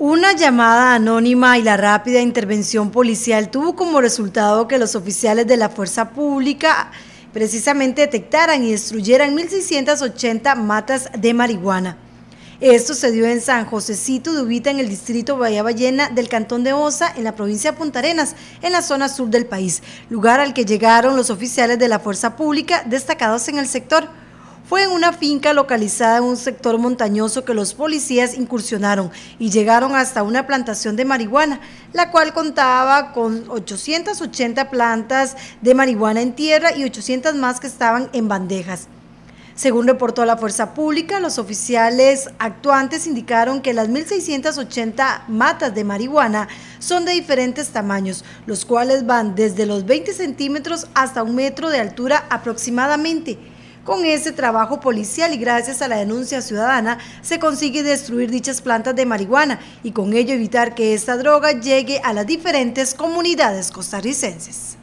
Una llamada anónima y la rápida intervención policial tuvo como resultado que los oficiales de la fuerza pública precisamente detectaran y destruyeran 1.680 matas de marihuana. Esto se dio en San Josecito de Ubita, en el distrito Bahía Ballena del Cantón de Osa, en la provincia de Punta Arenas, en la zona sur del país, lugar al que llegaron los oficiales de la Fuerza Pública destacados en el sector. Fue en una finca localizada en un sector montañoso que los policías incursionaron y llegaron hasta una plantación de marihuana, la cual contaba con 880 plantas de marihuana en tierra y 800 más que estaban en bandejas. Según reportó la fuerza pública, los oficiales actuantes indicaron que las 1.680 matas de marihuana son de diferentes tamaños, los cuales van desde los 20 centímetros hasta un metro de altura aproximadamente. Con ese trabajo policial y gracias a la denuncia ciudadana se consigue destruir dichas plantas de marihuana y con ello evitar que esta droga llegue a las diferentes comunidades costarricenses.